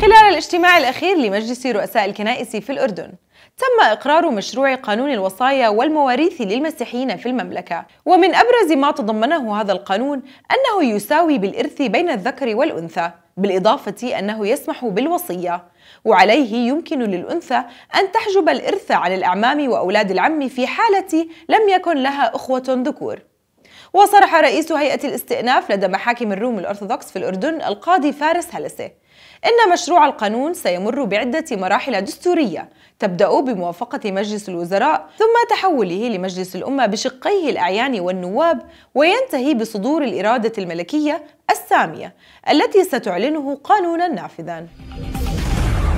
خلال الاجتماع الأخير لمجلس رؤساء الكنائس في الأردن تم إقرار مشروع قانون الوصايا والمواريث للمسيحيين في المملكة ومن أبرز ما تضمنه هذا القانون أنه يساوي بالإرث بين الذكر والأنثى بالإضافة أنه يسمح بالوصية وعليه يمكن للأنثى أن تحجب الإرث عن الأعمام وأولاد العم في حالة لم يكن لها أخوة ذكور وصرح رئيس هيئة الاستئناف لدى محاكم الروم الأرثوذكس في الأردن القاضي فارس هلسة إن مشروع القانون سيمر بعدة مراحل دستورية تبدأ بموافقة مجلس الوزراء ثم تحوله لمجلس الأمة بشقيه الأعيان والنواب وينتهي بصدور الإرادة الملكية السامية التي ستعلنه قانونا نافذا